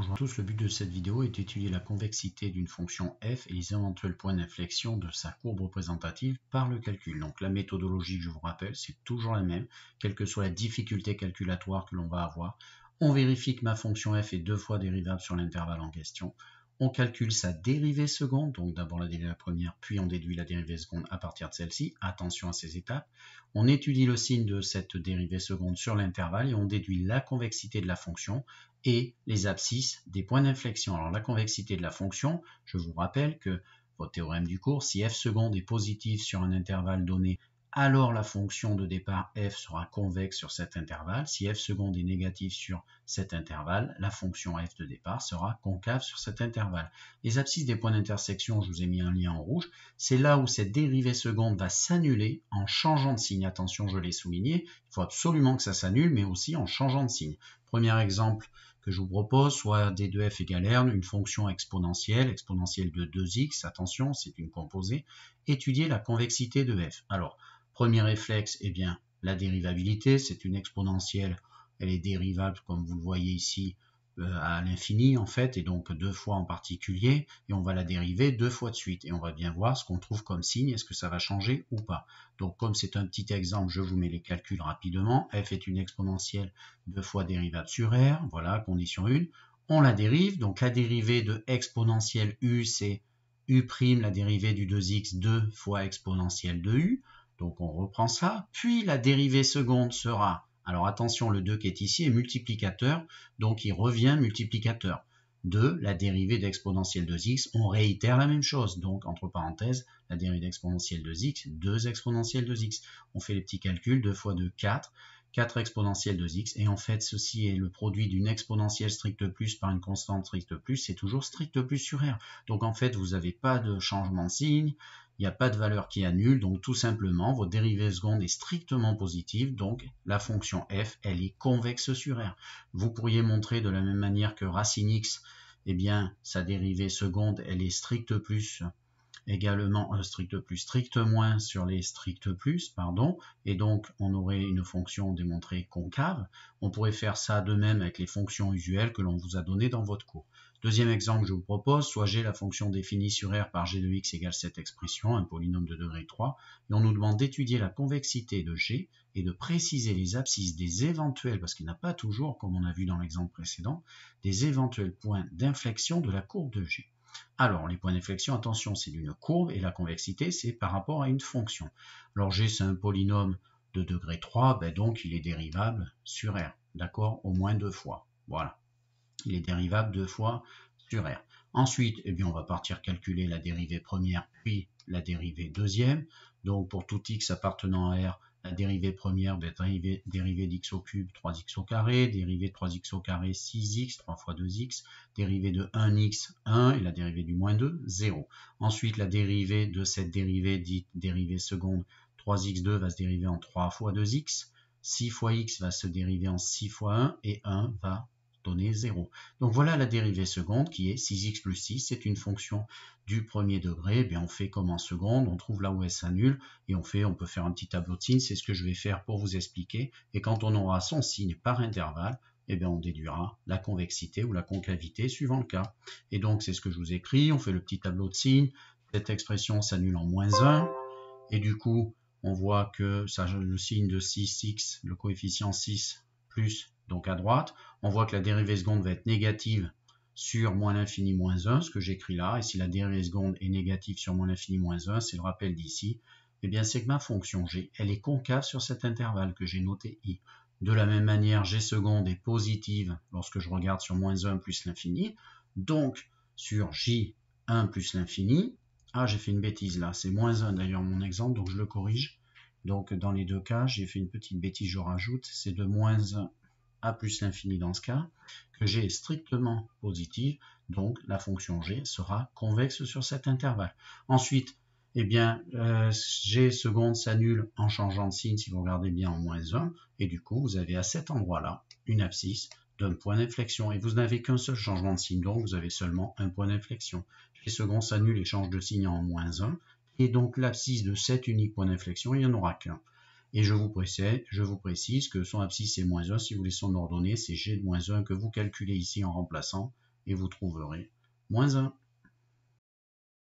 Bonjour à tous, le but de cette vidéo est d'étudier la convexité d'une fonction f et les éventuels points d'inflexion de sa courbe représentative par le calcul. Donc la méthodologie, je vous rappelle, c'est toujours la même, quelle que soit la difficulté calculatoire que l'on va avoir. On vérifie que ma fonction f est deux fois dérivable sur l'intervalle en question on calcule sa dérivée seconde, donc d'abord la dérivée première, puis on déduit la dérivée seconde à partir de celle-ci. Attention à ces étapes. On étudie le signe de cette dérivée seconde sur l'intervalle et on déduit la convexité de la fonction et les abscisses des points d'inflexion. Alors la convexité de la fonction, je vous rappelle que votre théorème du cours, si f seconde est positive sur un intervalle donné, alors la fonction de départ f sera convexe sur cet intervalle. Si f seconde est négative sur cet intervalle, la fonction f de départ sera concave sur cet intervalle. Les abscisses des points d'intersection, je vous ai mis un lien en rouge, c'est là où cette dérivée seconde va s'annuler en changeant de signe. Attention, je l'ai souligné, il faut absolument que ça s'annule, mais aussi en changeant de signe. Premier exemple que je vous propose, soit d2f égale r, une fonction exponentielle, exponentielle de 2x, attention, c'est une composée, étudier la convexité de f. Alors, Premier réflexe, eh bien, la dérivabilité, c'est une exponentielle, elle est dérivable, comme vous le voyez ici, euh, à l'infini en fait, et donc deux fois en particulier, et on va la dériver deux fois de suite, et on va bien voir ce qu'on trouve comme signe, est-ce que ça va changer ou pas. Donc comme c'est un petit exemple, je vous mets les calculs rapidement, f est une exponentielle deux fois dérivable sur r, voilà, condition 1, on la dérive, donc la dérivée de exponentielle u, c'est u', la dérivée du 2x, 2 fois exponentielle de u, donc on reprend ça, puis la dérivée seconde sera, alors attention, le 2 qui est ici est multiplicateur, donc il revient multiplicateur. 2, la dérivée d'exponentielle 2x, on réitère la même chose. Donc, entre parenthèses, la dérivée d'exponentielle 2x, 2 exponentielle 2x. On fait les petits calculs, 2 fois 2, 4, 4 exponentielle 2x, et en fait, ceci est le produit d'une exponentielle stricte plus par une constante stricte plus, c'est toujours stricte plus sur R. Donc, en fait, vous n'avez pas de changement de signe, il n'y a pas de valeur qui annule, donc tout simplement, votre dérivée seconde est strictement positive, donc la fonction f, elle est convexe sur R. Vous pourriez montrer de la même manière que racine x, eh bien, sa dérivée seconde, elle est stricte plus également euh, plus, strict moins sur les strictes plus, pardon, et donc on aurait une fonction démontrée concave. On pourrait faire ça de même avec les fonctions usuelles que l'on vous a données dans votre cours. Deuxième exemple que je vous propose, soit g la fonction définie sur R par g de x égale cette expression, un polynôme de degré 3, et on nous demande d'étudier la convexité de g et de préciser les abscisses des éventuels, parce qu'il a pas toujours, comme on a vu dans l'exemple précédent, des éventuels points d'inflexion de la courbe de g. Alors, les points d'inflexion, attention, c'est d'une courbe, et la convexité, c'est par rapport à une fonction. Alors g, c'est un polynôme de degré 3, ben donc il est dérivable sur R, d'accord, au moins deux fois. Voilà. Il est dérivable deux fois sur R. Ensuite, eh bien, on va partir calculer la dérivée première puis la dérivée deuxième. Donc pour tout x appartenant à R, la dérivée première, va ben, dérivée, dérivée d'x au cube, 3x au carré, dérivée de 3x au carré, 6x, 3 fois 2x, dérivée de 1x, 1, et la dérivée du moins 2, 0. Ensuite, la dérivée de cette dérivée dite dérivée seconde, 3x2 va se dériver en 3 fois 2x, 6 fois x va se dériver en 6 fois 1, et 1 va donner 0. Donc voilà la dérivée seconde qui est 6x plus 6, c'est une fonction du premier degré, eh bien on fait comme en seconde, on trouve là où elle s'annule, et on fait, on peut faire un petit tableau de signes, c'est ce que je vais faire pour vous expliquer, et quand on aura son signe par intervalle, eh bien on déduira la convexité ou la concavité suivant le cas. Et donc c'est ce que je vous écris, on fait le petit tableau de signes, cette expression s'annule en moins 1, et du coup on voit que ça, le signe de 6x, le coefficient 6 plus donc à droite. On voit que la dérivée seconde va être négative sur moins l'infini moins 1, ce que j'écris là. Et si la dérivée seconde est négative sur moins l'infini moins 1, c'est le rappel d'ici. Eh bien, c'est que ma fonction g, elle est concave sur cet intervalle que j'ai noté i. De la même manière, g seconde est positive lorsque je regarde sur moins 1 plus l'infini. Donc, sur j1 plus l'infini, ah, j'ai fait une bêtise là, c'est moins 1 d'ailleurs mon exemple, donc je le corrige. Donc dans les deux cas, j'ai fait une petite bêtise, je rajoute, c'est de moins 1 a plus l'infini dans ce cas, que g est strictement positive, donc la fonction g sera convexe sur cet intervalle. Ensuite, eh bien, euh, g seconde s'annule en changeant de signe si vous regardez bien en moins 1, et du coup, vous avez à cet endroit-là une abscisse d'un point d'inflexion, et vous n'avez qu'un seul changement de signe, donc vous avez seulement un point d'inflexion. G seconde s'annule et change de signe en moins 1, et donc l'abscisse de cet unique point d'inflexion, il n'y en aura qu'un. Et je vous, précise, je vous précise que son abscisse est moins 1. Si vous laissez son ordonnée, c'est g de moins 1 que vous calculez ici en remplaçant. Et vous trouverez moins 1.